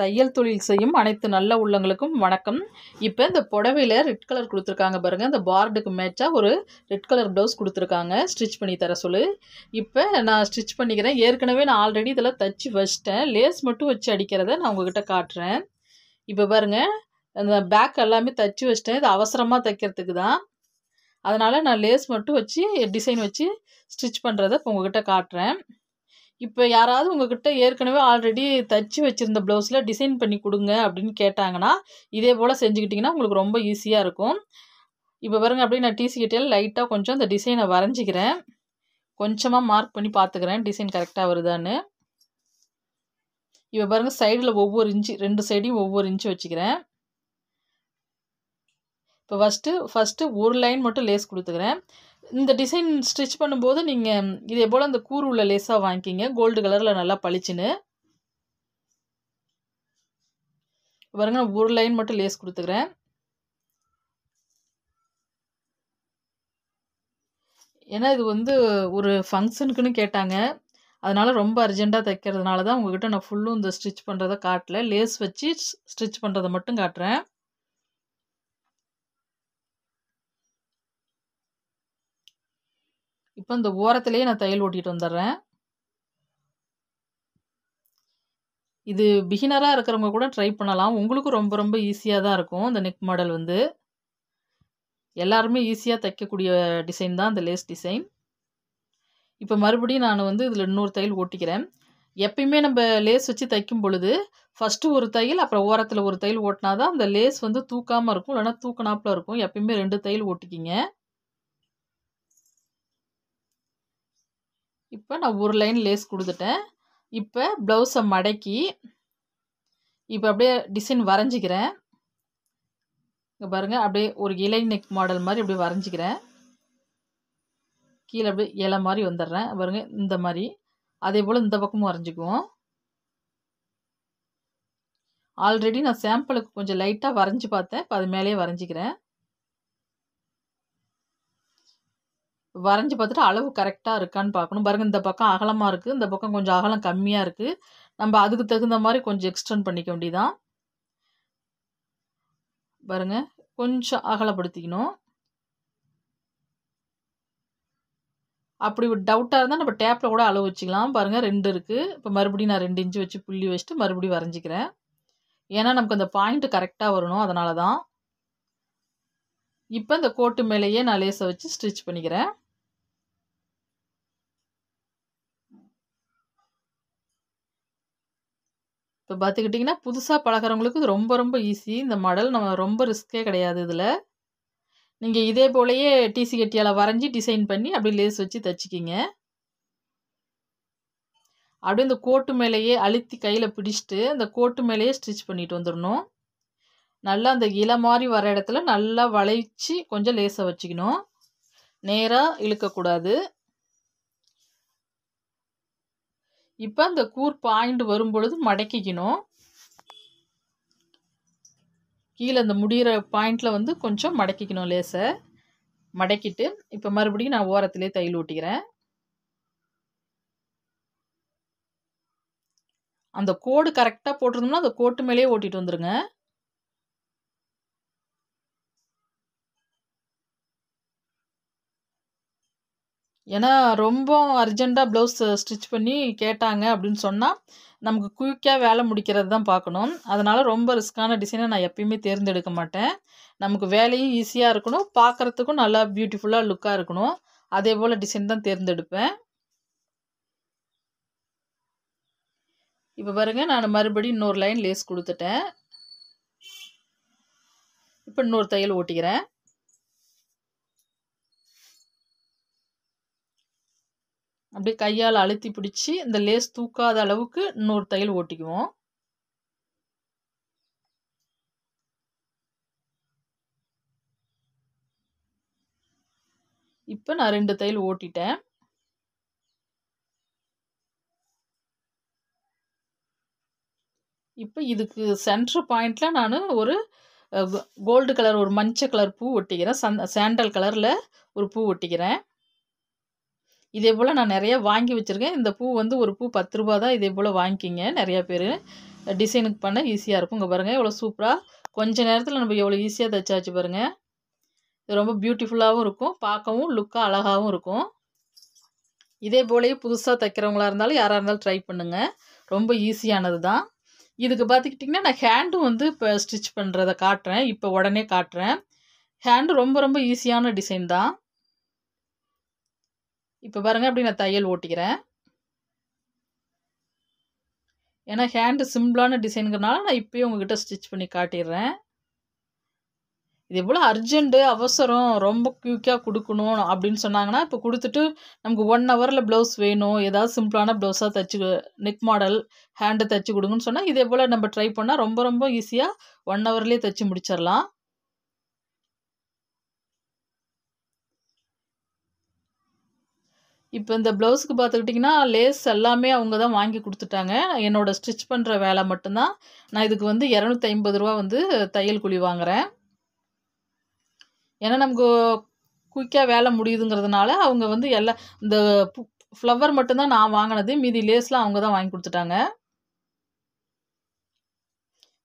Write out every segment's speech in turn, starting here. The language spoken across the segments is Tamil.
தையல் தொழில் செய்யும் அனைத்து நல்ல உள்ளங்களுக்கும் வணக்கம் இப்போ இந்த புடவையில் ரெட் கலர் கொடுத்துருக்காங்க பாருங்கள் இந்த பார்டுக்கு மேட்சாக ஒரு ரெட் கலர் ப்ளவுஸ் கொடுத்துருக்காங்க ஸ்டிச் பண்ணி தர சொல்லு இப்போ நான் ஸ்டிச் பண்ணிக்கிறேன் ஏற்கனவே நான் ஆல்ரெடி இதில் தச்சு வச்சிட்டேன் லேஸ் மட்டும் வச்சு அடிக்கிறத நான் உங்ககிட்ட காட்டுறேன் இப்போ பாருங்கள் அந்த பேக் எல்லாமே தச்சு வச்சிட்டேன் இது அவசரமாக தைக்கிறதுக்கு தான் அதனால் நான் லேஸ் மட்டும் வச்சு டிசைன் வச்சு ஸ்டிச் பண்ணுறத இப்போ உங்ககிட்ட காட்டுறேன் இப்போ யாராவது உங்ககிட்ட ஏற்கனவே ஆல்ரெடி தச்சு வச்சுருந்த ப்ளவுஸில் டிசைன் பண்ணி கொடுங்க அப்படின்னு கேட்டாங்கன்னா இதே போல் செஞ்சுக்கிட்டிங்கன்னா உங்களுக்கு ரொம்ப ஈஸியாக இருக்கும் இப்போ பாருங்க அப்படியே நான் டிசி கிட்டேயில் லைட்டாக கொஞ்சம் இந்த டிசைனை வரைஞ்சிக்கிறேன் கொஞ்சமாக மார்க் பண்ணி பார்த்துக்கிறேன் டிசைன் கரெக்டாக வருதான்னு இப்போ பாருங்கள் சைடில் ஒவ்வொரு இன்ச்சு ரெண்டு சைடையும் ஒவ்வொரு இன்ச்சு வச்சுக்கிறேன் இப்போ ஃபஸ்ட்டு ஃபஸ்ட்டு ஒரு லைன் மட்டும் லேஸ் கொடுத்துக்கிறேன் இந்த டிசைன் ஸ்டிச் பண்ணும்போது நீங்கள் இதே போல் அந்த கூறு உள்ள லேஸாக வாங்கிக்கிங்க கோல்டு கலரில் நல்லா பளிச்சுன்னு பாருங்க நான் ஒரு லைன் மட்டும் லேஸ் கொடுத்துக்கிறேன் ஏன்னா இது வந்து ஒரு ஃபங்க்ஷனுக்குன்னு கேட்டாங்க அதனால் ரொம்ப அர்ஜெண்ட்டாக தைக்கிறதுனால தான் உங்கள்கிட்ட நான் ஃபுல்லும் இந்த ஸ்டிச் பண்ணுறதை காட்டல லேஸ் வச்சு ஸ்டிச் பண்ணுறதை மட்டும் காட்டுறேன் இப்போ இந்த ஓரத்துலேயே நான் தையல் ஓட்டிகிட்டு வந்துடுறேன் இது பிகினராக இருக்கிறவங்க கூட ட்ரை பண்ணலாம் உங்களுக்கும் ரொம்ப ரொம்ப ஈஸியாக தான் இருக்கும் இந்த நெக் மாடல் வந்து எல்லாருமே ஈஸியாக தைக்கக்கூடிய டிசைன் தான் இந்த லேஸ் டிசைன் இப்போ மறுபடியும் நான் வந்து இதில் இன்னொரு தையல் ஓட்டிக்கிறேன் எப்பயுமே நம்ம லேஸ் வச்சு தைக்கும் பொழுது ஃபஸ்ட்டு ஒரு தையல் அப்புறம் ஓரத்தில் ஒரு தையல் ஓட்டினா தான் அந்த லேஸ் வந்து தூக்காமல் இருக்கும் இல்லைனா தூக்கினாப்பில் இருக்கும் எப்பயுமே ரெண்டு தையல் ஓட்டிக்கிங்க இப்போ நான் ஒரு லைன் லேஸ் கொடுத்துட்டேன் இப்போ ப்ளவுஸை மடக்கி இப்போ அப்படியே டிசைன் வரைஞ்சிக்கிறேன் இங்கே பாருங்கள் அப்படியே ஒரு இலை நெக் மாடல் மாதிரி அப்படியே வரைஞ்சிக்கிறேன் கீழே அப்படியே இலை மாதிரி வந்துடுறேன் பாருங்கள் இந்த மாதிரி அதே போல் இந்த பக்கமும் வரைஞ்சிக்குவோம் ஆல்ரெடி நான் சாம்பிளுக்கு கொஞ்சம் லைட்டாக வரைஞ்சி பார்த்தேன் இப்போ அது மேலேயே வரைஞ்சிக்கிறேன் வரைஞ்சி பார்த்துட்டு அளவு கரெக்டாக இருக்கான்னு பார்க்கணும் பாருங்கள் இந்த பக்கம் அகலமாக இருக்குது இந்த பக்கம் கொஞ்சம் அகலம் கம்மியாக இருக்குது நம்ம அதுக்கு தகுந்த மாதிரி கொஞ்சம் எக்ஸ்டெண்ட் பண்ணிக்க வேண்டியதான் பாருங்கள் கொஞ்சம் அகலப்படுத்திக்கணும் அப்படி டவுட்டாக இருந்தால் நம்ம டேப்பில் கூட அளவு வச்சுக்கலாம் பாருங்கள் ரெண்டு இருக்குது இப்போ மறுபடியும் நான் ரெண்டு இன்ச்சு வச்சு புள்ளி வச்சுட்டு மறுபடியும் வரைஞ்சிக்கிறேன் ஏன்னா நமக்கு அந்த பாயிண்ட்டு கரெக்டாக வரணும் அதனால தான் இப்போ இந்த கோட்டு மேலேயே நான் லேசை வச்சு ஸ்டிச் பண்ணிக்கிறேன் இப்போ பார்த்துக்கிட்டிங்கன்னா புதுசாக பழகிறவங்களுக்கு ரொம்ப ரொம்ப ஈஸி இந்த மாடல் நம்ம ரொம்ப ரிஸ்க்கே கிடையாது இதில் நீங்கள் இதே போலயே டிசி கட்டியால் வரைஞ்சி டிசைன் பண்ணி அப்படி லேஸ் வச்சு தைச்சிக்கிங்க அப்படியே இந்த கோட்டு மேலேயே அழுத்தி கையில் பிடிச்சிட்டு அந்த கோட்டு மேலேயே ஸ்டிச் பண்ணிட்டு வந்துடணும் நல்லா அந்த இலை மாதிரி வர இடத்துல நல்லா வளைச்சி கொஞ்சம் லேசாக வச்சுக்கணும் நேராக இழுக்கக்கூடாது இப்போ அந்த கூர் பாயிண்ட் வரும்பொழுது மடக்கிக்கணும் கீழே அந்த முடிகிற பாயிண்டில் வந்து கொஞ்சம் மடக்கிக்கணும் லேசை மடக்கிட்டு இப்போ மறுபடியும் நான் ஓரத்துலேயே தையல் ஓட்டிக்கிறேன் அந்த கோடு கரெக்டாக போட்டிருந்தோம்னா அந்த கோட்டு மேலேயே ஓட்டிகிட்டு வந்துடுங்க ஏன்னா ரொம்ப அர்ஜெண்ட்டாக ப்ளவுஸ் ஸ்டிச் பண்ணி கேட்டாங்க அப்படின்னு சொன்னால் நமக்கு குயிக்காக வேலை முடிக்கிறது தான் பார்க்கணும் அதனால் ரொம்ப ரிஸ்க்கான டிசைனை நான் எப்பயுமே தேர்ந்தெடுக்க மாட்டேன் நமக்கு வேலையும் ஈஸியாக இருக்கணும் பார்க்குறதுக்கும் நல்லா பியூட்டிஃபுல்லாக லுக்காக இருக்கணும் அதே போல் டிசைன் தான் தேர்ந்தெடுப்பேன் இப்போ பாருங்கள் நான் மறுபடியும் இன்னொரு லைன் லேஸ் கொடுத்துட்டேன் இப்போ இன்னொரு தையல் ஓட்டிக்கிறேன் அப்படியே கையால் அழுத்தி பிடிச்சி இந்த லேஸ் தூக்காத அளவுக்கு இன்னொரு தையல் ஓட்டிக்குவோம் இப்போ நான் ரெண்டு தையல் ஓட்டிட்டேன் இப்போ இதுக்கு சென்ட்ரு பாயிண்டில் நான் ஒரு கோல்டு கலர் ஒரு மஞ்சள் கலர் பூ ஒட்டிக்கிறேன் சந்த சாண்டல் கலரில் ஒரு பூ ஒட்டிக்கிறேன் இதே போல் நான் நிறையா வாங்கி வச்சுருக்கேன் இந்த பூ வந்து ஒரு பூ பத்து ரூபா தான் இதே போல் வாங்கிக்கிங்க நிறையா பேர் டிசைனுக்கு பண்ண ஈஸியாக இருக்கும் இங்கே பாருங்கள் எவ்வளோ சூப்பராக கொஞ்சம் நேரத்தில் நம்ம எவ்வளோ ஈஸியாக தைச்சாச்சு பாருங்கள் இது ரொம்ப பியூட்டிஃபுல்லாகவும் இருக்கும் பார்க்கவும் லுக்காக அழகாகவும் இருக்கும் இதே போலேயே புதுசாக தைக்கிறவங்களா இருந்தாலும் யாராக இருந்தாலும் ட்ரை பண்ணுங்கள் ரொம்ப ஈஸியானது தான் இதுக்கு பார்த்துக்கிட்டிங்கன்னா நான் ஹேண்டும் வந்து இப்போ ஸ்டிச் பண்ணுறதை காட்டுறேன் இப்போ உடனே காட்டுறேன் ஹேண்டு ரொம்ப ரொம்ப ஈஸியான டிசைன் தான் இப்போ பாருங்க அப்படி நான் தையல் ஓட்டிக்கிறேன் ஏன்னா ஹேண்டு சிம்பிளான டிசைனுங்கிறனால நான் இப்போயும் உங்ககிட்ட ஸ்டிச் பண்ணி காட்டிடுறேன் இது எவ்வளோ அர்ஜென்ட்டு அவசரம் ரொம்ப குயிக்காக கொடுக்கணும் அப்படின்னு சொன்னாங்கன்னா இப்போ கொடுத்துட்டு நமக்கு ஒன் ஹவரில் ப்ளவுஸ் வேணும் ஏதாவது சிம்பிளான ப்ளவுஸாக தைச்சி நெக் மாடல் ஹேண்டு தைச்சி கொடுங்கன்னு சொன்னால் இதே போல் நம்ம ட்ரை பண்ணால் ரொம்ப ரொம்ப ஈஸியாக ஒன் ஹவர்லேயே தைச்சி முடிச்சிடலாம் இப்போ இந்த ப்ளவுஸுக்கு பார்த்துக்கிட்டிங்கன்னா லேஸ் எல்லாமே அவங்க தான் வாங்கி கொடுத்துட்டாங்க என்னோடய ஸ்டிச் பண்ணுற வேலை மட்டும்தான் நான் இதுக்கு வந்து இரநூத்தி ஐம்பது ரூபா வந்து தையல் குழி வாங்குகிறேன் ஏன்னா நமக்கு குயிக்காக வேலை முடியுதுங்கிறதுனால அவங்க வந்து எல்லா இந்த ஃப்ளவர் மட்டும்தான் நான் வாங்கினது மீதி லேஸ்லாம் அவங்க தான் வாங்கி கொடுத்துட்டாங்க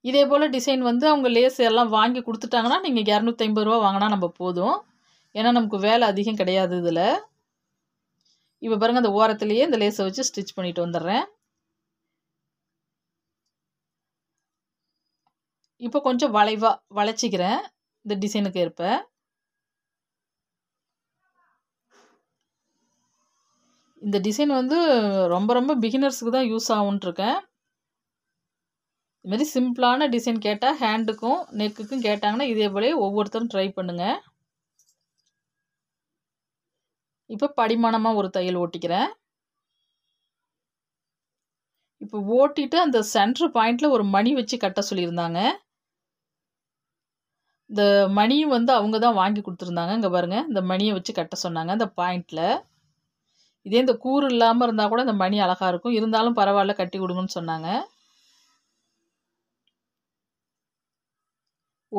இதே போல் டிசைன் வந்து அவங்க லேஸ் எல்லாம் வாங்கி கொடுத்துட்டாங்கன்னா நீங்கள் இரநூத்தி ஐம்பது ரூபா வாங்கினா நம்ம போதும் ஏன்னா நமக்கு வேலை அதிகம் கிடையாது இதில் இப்போ பாருங்கள் அந்த ஓரத்துலேயே இந்த லேஸை வச்சு ஸ்டிச் பண்ணிட்டு வந்துடுறேன் இப்போ கொஞ்சம் வளைவா வளைச்சிக்கிறேன் இந்த டிசைனுக்கு ஏற்ப இந்த டிசைன் வந்து ரொம்ப ரொம்ப பிகினர்ஸுக்கு தான் யூஸ் ஆகுன்ட்ருக்கேன் இதுமாரி சிம்பிளான டிசைன் கேட்டால் ஹேண்டுக்கும் நெக்குக்கும் கேட்டாங்கன்னா இதே போலே ஒவ்வொருத்தரும் ட்ரை பண்ணுங்கள் இப்போ படிமானமாக ஒரு தையல் ஓட்டிக்கிறேன் இப்போ ஓட்டிட்டு அந்த சென்ட்ரு பாயிண்டில் ஒரு மணி வச்சு கட்ட சொல்லியிருந்தாங்க இந்த மணியும் வந்து அவங்க தான் வாங்கி கொடுத்துருந்தாங்க இங்கே பாருங்கள் இந்த மணியை வச்சு கட்ட சொன்னாங்க அந்த பாயிண்டில் இதே இந்த கூறு இல்லாமல் இருந்தால் கூட இந்த மணி அழகாக இருக்கும் இருந்தாலும் பரவாயில்ல கட்டி கொடுங்கன்னு சொன்னாங்க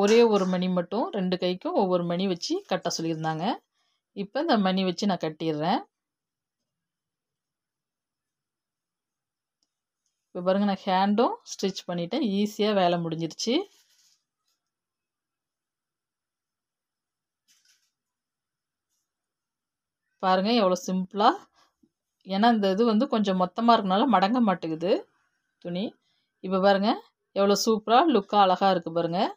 ஒரே ஒரு மணி மட்டும் ரெண்டு கைக்கும் ஒவ்வொரு மணி வச்சு கட்ட சொல்லியிருந்தாங்க இப்போ இந்த மணி வச்சு நான் கட்டிடுறேன் இப்போ பாருங்கள் நான் ஹேண்டும் ஸ்டிச் பண்ணிட்டேன் ஈஸியாக வேலை முடிஞ்சிருச்சு பாருங்கள் எவ்வளோ சிம்பிளாக ஏன்னா இந்த இது வந்து கொஞ்சம் மொத்தமாக இருக்கனால மடங்க மாட்டேங்குது துணி இப்போ பாருங்கள் எவ்வளோ சூப்பராக லுக்காக அழகாக இருக்குது பாருங்கள்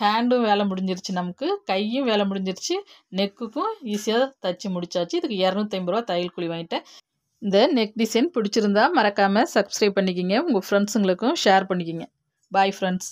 ஹேண்டும் வேலை முடிஞ்சிருச்சு நமக்கு கையும் வேலை முடிஞ்சிருச்சு நெக்குக்கும் ஈஸியாக தைச்சி முடிச்சாச்சு இதுக்கு இரநூத்தி ரூபா தையல் கூலி வாங்கிட்டேன் இந்த நெக் டிசைன் பிடிச்சிருந்தா மறக்காமல் சப்ஸ்கிரைப் பண்ணிக்கிங்க உங்கள் ஃப்ரெண்ட்ஸுங்களுக்கும் ஷேர் பண்ணிக்கிங்க பாய் ஃப்ரெண்ட்ஸ்